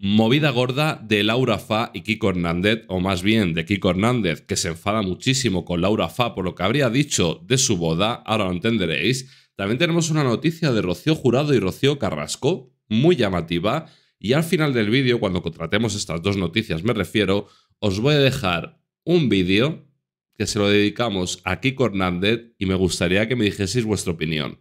Movida gorda de Laura Fa y Kiko Hernández, o más bien de Kiko Hernández, que se enfada muchísimo con Laura Fa por lo que habría dicho de su boda, ahora lo entenderéis. También tenemos una noticia de Rocío Jurado y Rocío Carrasco, muy llamativa, y al final del vídeo, cuando contratemos estas dos noticias me refiero, os voy a dejar un vídeo que se lo dedicamos a Kiko Hernández y me gustaría que me dijeseis vuestra opinión.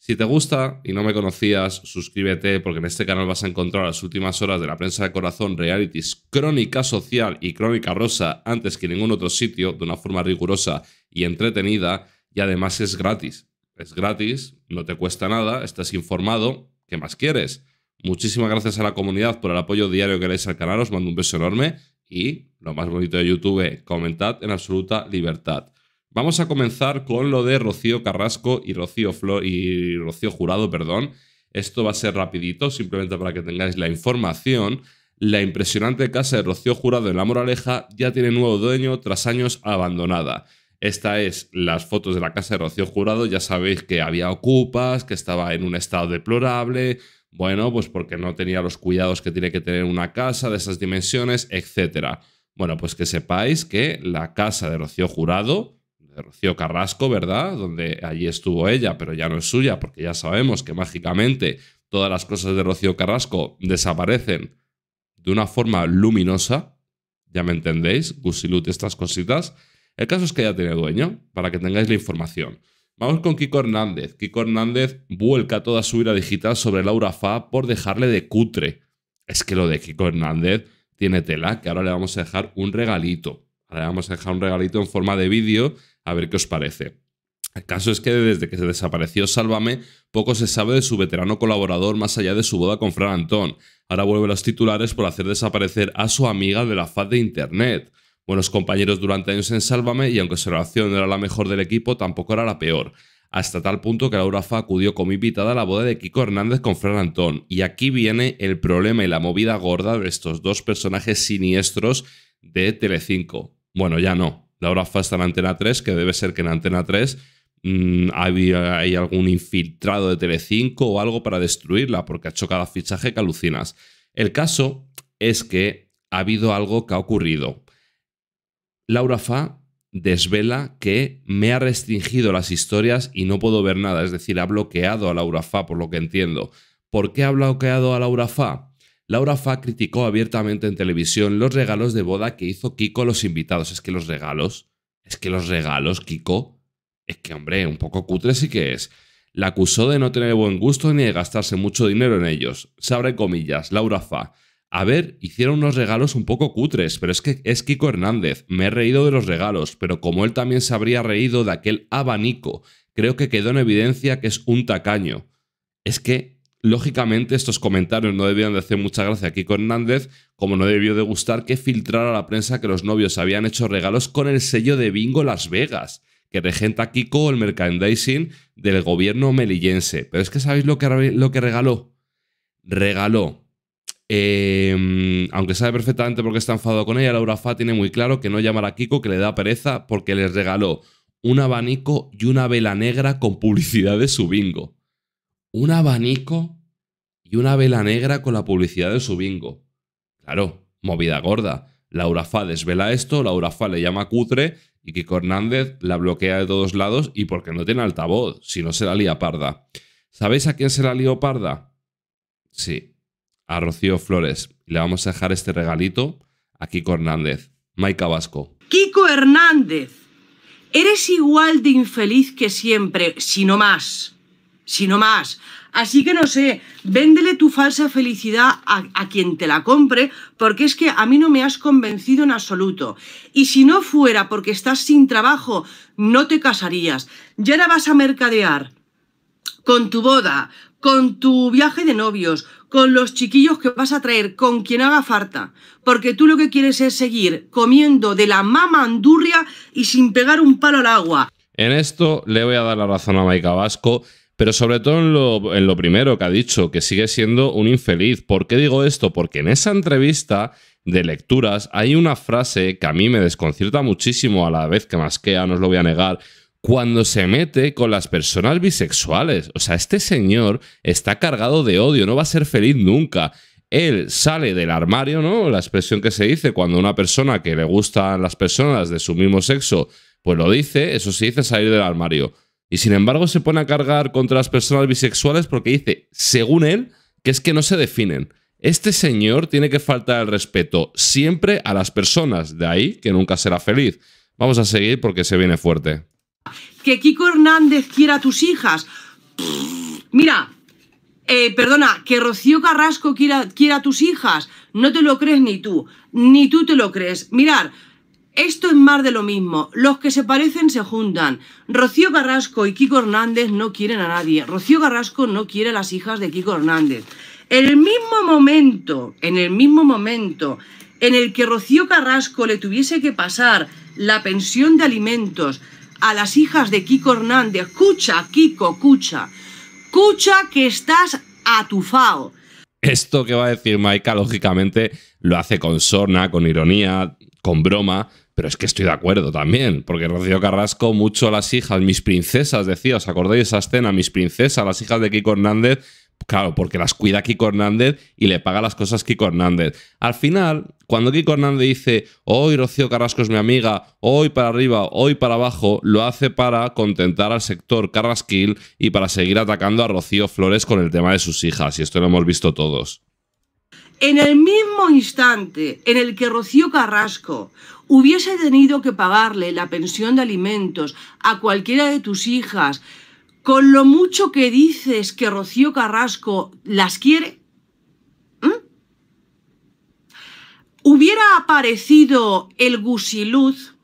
Si te gusta y no me conocías, suscríbete porque en este canal vas a encontrar las últimas horas de la prensa de corazón, realities, crónica social y crónica rosa antes que en ningún otro sitio de una forma rigurosa y entretenida y además es gratis. Es gratis, no te cuesta nada, estás informado, ¿qué más quieres? Muchísimas gracias a la comunidad por el apoyo diario que le al canal, os mando un beso enorme y, lo más bonito de YouTube, comentad en absoluta libertad. Vamos a comenzar con lo de Rocío Carrasco y Rocío, Flo y Rocío Jurado, perdón. Esto va a ser rapidito, simplemente para que tengáis la información. La impresionante casa de Rocío Jurado en La Moraleja ya tiene nuevo dueño tras años abandonada. Esta es las fotos de la casa de Rocío Jurado. Ya sabéis que había ocupas, que estaba en un estado deplorable. Bueno, pues porque no tenía los cuidados que tiene que tener una casa de esas dimensiones, etc. Bueno, pues que sepáis que la casa de Rocío Jurado de Rocío Carrasco, ¿verdad? Donde allí estuvo ella, pero ya no es suya, porque ya sabemos que mágicamente todas las cosas de Rocío Carrasco desaparecen de una forma luminosa. Ya me entendéis, Gusilut, estas cositas. El caso es que ya tiene dueño, para que tengáis la información. Vamos con Kiko Hernández. Kiko Hernández vuelca toda su ira digital sobre Laura Fa por dejarle de cutre. Es que lo de Kiko Hernández tiene tela, que ahora le vamos a dejar un regalito. Ahora le vamos a dejar un regalito en forma de vídeo a ver qué os parece. El caso es que desde que se desapareció Sálvame, poco se sabe de su veterano colaborador más allá de su boda con Fran Antón. Ahora vuelve los titulares por hacer desaparecer a su amiga de la faz de Internet. Buenos compañeros durante años en Sálvame y aunque su relación no era la mejor del equipo, tampoco era la peor. Hasta tal punto que Laura Fa acudió como invitada a la boda de Kiko Hernández con Fran Antón. Y aquí viene el problema y la movida gorda de estos dos personajes siniestros de Telecinco. Bueno, ya no, Laura Fa está en Antena 3, que debe ser que en Antena 3 mm, hay algún infiltrado de 5 o algo para destruirla, porque ha hecho cada fichaje que alucinas. El caso es que ha habido algo que ha ocurrido. Laura Fa desvela que me ha restringido las historias y no puedo ver nada, es decir, ha bloqueado a Laura Fa, por lo que entiendo. ¿Por qué ha bloqueado a Laura Fa? Laura Fa criticó abiertamente en televisión los regalos de boda que hizo Kiko a los invitados. Es que los regalos, es que los regalos, Kiko, es que hombre, un poco cutre sí que es. La acusó de no tener buen gusto ni de gastarse mucho dinero en ellos. Se abre comillas, Laura Fa. A ver, hicieron unos regalos un poco cutres, pero es que es Kiko Hernández. Me he reído de los regalos, pero como él también se habría reído de aquel abanico, creo que quedó en evidencia que es un tacaño. Es que Lógicamente, estos comentarios no debían de hacer mucha gracia a Kiko Hernández, como no debió de gustar que filtrara a la prensa que los novios habían hecho regalos con el sello de Bingo Las Vegas, que regenta Kiko el merchandising del gobierno melillense. Pero es que ¿sabéis lo que, lo que regaló? Regaló. Em, aunque sabe perfectamente por qué está enfadado con ella, Laura Fa tiene muy claro que no llamar a Kiko, que le da pereza, porque les regaló un abanico y una vela negra con publicidad de su bingo un abanico y una vela negra con la publicidad de su bingo. Claro, movida gorda. Laura Fá desvela esto, Laura Fá le llama cutre y Kiko Hernández la bloquea de todos lados y porque no tiene altavoz, si no se la lía parda. ¿Sabéis a quién se la lió parda? Sí, a Rocío Flores. le vamos a dejar este regalito a Kiko Hernández. Maica Vasco. Kiko Hernández, eres igual de infeliz que siempre, si no más sino más. Así que no sé, véndele tu falsa felicidad a, quien te la compre, porque es que a mí no me has convencido en absoluto. Y si no fuera porque estás sin trabajo, no te casarías. Ya la vas a mercadear con tu boda, con tu viaje de novios, con los chiquillos que vas a traer, con quien haga falta, porque tú lo que quieres es seguir comiendo de la mama andurria y sin pegar un palo al agua. En esto le voy a dar la razón a Maika Vasco. Pero sobre todo en lo, primero que ha dicho, que sigue siendo un infeliz. ¿Por qué digo esto? Porque en esa entrevista de lecturas hay una frase que a mí me desconcierta muchísimo a la vez que masquea, no os lo voy a negar, cuando se mete con las personas bisexuales. O sea, este señor está cargado de odio, no va a ser feliz nunca. Él sale del armario, ¿no? La expresión que se dice cuando una persona que le gustan las personas de su mismo sexo, pues lo dice, eso sí dice salir del armario. Y sin embargo se pone a cargar contra las personas bisexuales porque dice, según él, que es que no se definen. Este señor tiene que faltar el respeto siempre a las personas, de ahí que nunca será feliz. Vamos a seguir porque se viene fuerte. Que Kiko Hernández quiera a tus hijas. Mira, eh, perdona, que Rocío Carrasco quiera, quiera a tus hijas. No te lo crees ni tú, ni tú te lo crees. Mirar, esto es más de lo mismo. Los que se parecen se juntan. Rocío Carrasco y Kiko Hernández no quieren a nadie. Rocío Carrasco no quiere a las hijas de Kiko Hernández. En el mismo momento, en el mismo momento en el que Rocío Carrasco le tuviese que pasar la pensión de alimentos a las hijas de Kiko Hernández, escucha, Kiko, cucha, cucha que estás atufado. Esto que va a decir Maika, lógicamente, lo hace con sorna, con ironía, con broma, pero es que estoy de acuerdo también, porque Rocío Carrasco, mucho a las hijas, mis princesas, decía, ¿os acordáis esa escena? Mis princesas, las hijas de Kiko Hernández, Claro, porque las cuida Kiko Hernández y le paga las cosas Kiko Hernández. Al final, cuando Kiko Hernández dice, hoy Rocío Carrasco es mi amiga, hoy para arriba, hoy para abajo, lo hace para contentar al sector Carrasquil y para seguir atacando a Rocío Flores con el tema de sus hijas. Y esto lo hemos visto todos. En el mismo instante en el que Rocío Carrasco hubiese tenido que pagarle la pensión de alimentos a cualquiera de tus hijas, con lo mucho que dices que Rocío Carrasco las quiere, hubiera aparecido el gusiluz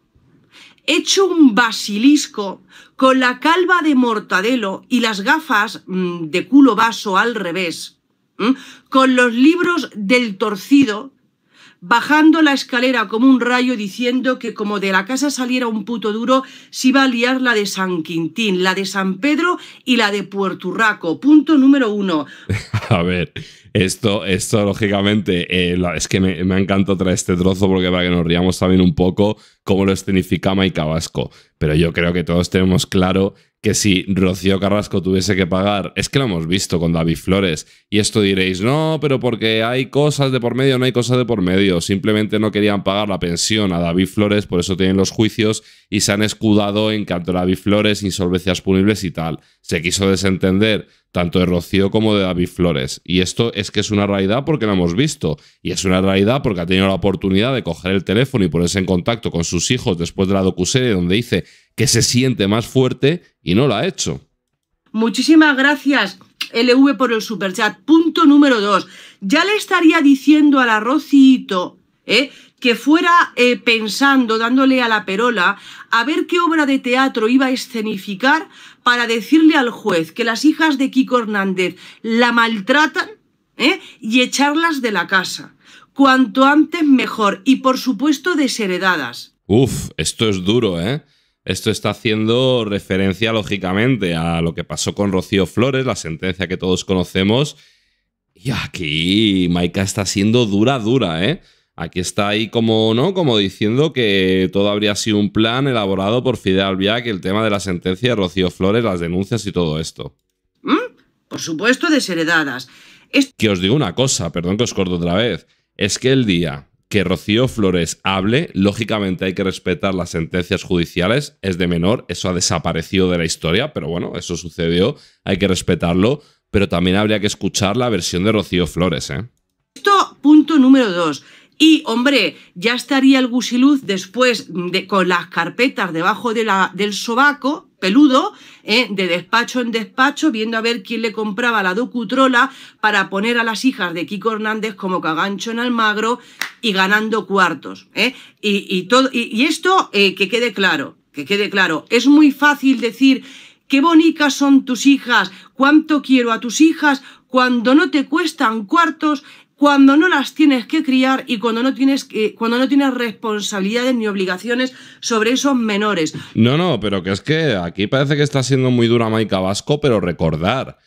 hecho un basilisco con la calva de mortadelo y las gafas mm, de culo vaso al revés con los libros del torcido, bajando la escalera como un rayo diciendo que como de la casa saliera un puto duro, se iba a liar la de San Quintín, la de San Pedro y la de Puerto Raco Punto número uno. a ver, esto, esto lógicamente, eh, es que me, me, encantado traer este trozo porque para que nos riamos también un poco cómo lo escenifica y Cabasco. Pero yo creo que todos tenemos claro que si Rocío Carrasco tuviese que pagar, es que lo hemos visto con David Flores, y esto diréis, no, pero porque hay cosas de por medio, no hay cosas de por medio, simplemente no querían pagar la pensión a David Flores, por eso tienen los juicios y se han escudado en canto a David Flores, insolvencias punibles y tal. Se quiso desentender tanto de Rocío como de David Flores. Y esto es que es una realidad porque lo hemos visto. Y es una realidad porque ha tenido la oportunidad de coger el teléfono y ponerse en contacto con sus hijos después de la docuserie donde dice que se siente más fuerte y no lo ha hecho. Muchísimas gracias, LV, por el superchat. Punto número dos. Ya le estaría diciendo a la ¿eh? que fuera eh, pensando, dándole a la perola, a ver qué obra de teatro iba a escenificar para decirle al juez que las hijas de Kiko Hernández la maltratan ¿eh? y echarlas de la casa. Cuanto antes mejor y por supuesto desheredadas. Uf, esto es duro, ¿eh? Esto está haciendo referencia, lógicamente, a lo que pasó con Rocío Flores, la sentencia que todos conocemos. Y aquí Maika está siendo dura, dura, ¿eh? Aquí está ahí como, ¿no? Como diciendo que todo habría sido un plan elaborado por Fidel que el tema de la sentencia de Rocío Flores, las denuncias y todo esto. ¿Mm? Por supuesto, desheredadas. Que os digo una cosa, perdón que os corto otra vez. Es que el día que Rocío Flores hable, lógicamente hay que respetar las sentencias judiciales, es de menor, eso ha desaparecido de la historia, pero bueno, eso sucedió, hay que respetarlo, pero también habría que escuchar la versión de Rocío Flores. ¿eh? Esto, punto número dos. Y, hombre, ya estaría el gusiluz después de, con las carpetas debajo de la, del sobaco, peludo, ¿eh? de despacho en despacho, viendo a ver quién le compraba la docutrola para poner a las hijas de Kiko Hernández como cagancho en Almagro y ganando cuartos. Eh. Y, todo, y, esto, eh, que quede claro, que quede claro, es muy fácil decir qué bonitas son tus hijas, cuánto quiero a tus hijas, cuando no te cuestan cuartos cuando no las tienes que criar y cuando no tienes que, cuando no tienes responsabilidades ni obligaciones sobre esos menores. No, no, pero que es que aquí parece que está siendo muy dura Maica Vasco, pero recordar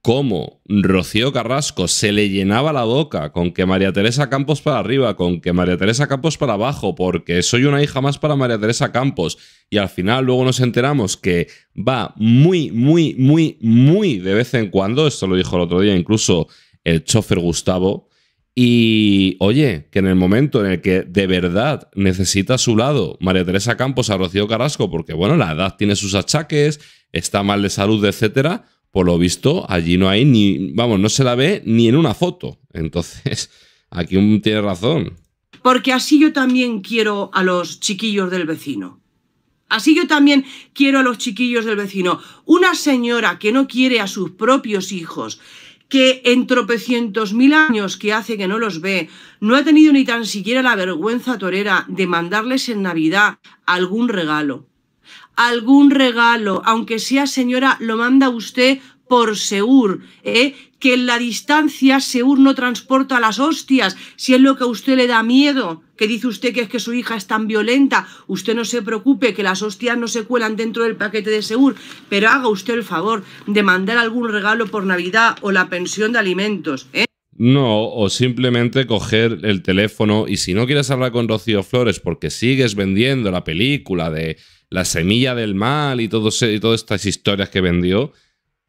cómo Rocío Carrasco se le llenaba la boca con que María Teresa Campos para arriba, con que María Teresa Campos para abajo, porque soy una hija más para María Teresa Campos. Y al final luego nos enteramos que va muy, muy, muy, muy de vez en cuando, esto lo dijo el otro día incluso el chofer Gustavo, y oye, que en el momento en el que de verdad necesita a su lado María Teresa Campos a Rocío Carrasco, porque bueno, la edad tiene sus achaques, está mal de salud, etcétera, por lo visto allí no hay ni, vamos, no se la ve ni en una foto. Entonces, aquí un tiene razón. Porque así yo también quiero a los chiquillos del vecino. Así yo también quiero a los chiquillos del vecino. Una señora que no quiere a sus propios hijos, que en tropecientos mil años que hace que no los ve, no ha tenido ni tan siquiera la vergüenza torera de mandarles en Navidad algún regalo. Algún regalo, aunque sea señora, lo manda usted por Seur, ¿eh? que en la distancia Seur no transporta las hostias, si es lo que a usted le da miedo. ¿Qué dice usted que es que su hija es tan violenta, usted no se preocupe, que las hostias no se cuelan dentro del paquete de seguro, pero haga usted el favor de mandar algún regalo por Navidad o la pensión de alimentos, ¿eh? No, o simplemente coger el teléfono y si no quieres hablar con Rocío Flores porque sigues vendiendo la película de La semilla del mal y, y todas estas historias que vendió,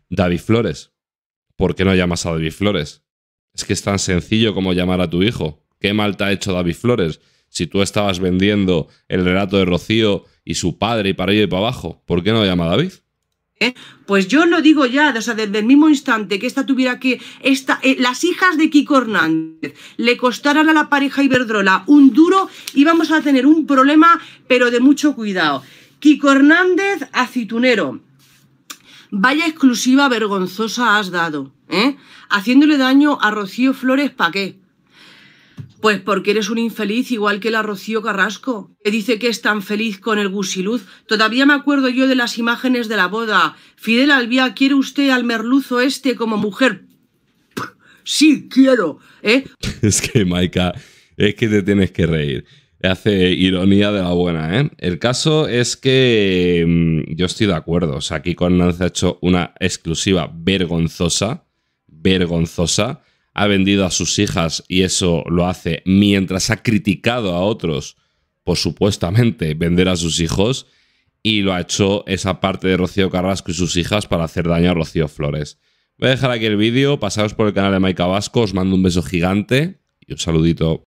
David Flores. ¿Por qué no llamas a David Flores? Es que es tan sencillo como llamar a tu hijo qué mal te ha hecho David Flores si tú estabas vendiendo el relato de Rocío y su padre y para ello y para abajo? ¿Por qué no llama David? ¿Eh? Pues yo lo digo ya, o sea, desde el mismo instante que esta tuviera que. Esta, eh, las hijas de Kiko Hernández le costaran a la pareja Iberdrola un duro, íbamos a tener un problema, pero de mucho cuidado. Kiko Hernández, aceitunero. Vaya exclusiva vergonzosa has dado, ¿eh? Haciéndole daño a Rocío Flores, ¿para qué? Pues porque eres un infeliz igual que la Rocío Carrasco, que dice que es tan feliz con el gusiluz. Todavía me acuerdo yo de las imágenes de la boda. Fidel Albia, ¿quiere usted al merluzo este como mujer? Sí, quiero. ¿eh? es que, Maika, es que te tienes que reír. Hace ironía de la buena, ¿eh? El caso es que mm, yo estoy de acuerdo. O sea, aquí con se ha hecho una exclusiva vergonzosa. Vergonzosa ha vendido a sus hijas y eso lo hace mientras ha criticado a otros por supuestamente vender a sus hijos y lo ha hecho esa parte de Rocío Carrasco y sus hijas para hacer daño a Rocío Flores. Voy a dejar aquí el vídeo, pasaros por el canal de Maica Vasco, os mando un beso gigante y un saludito.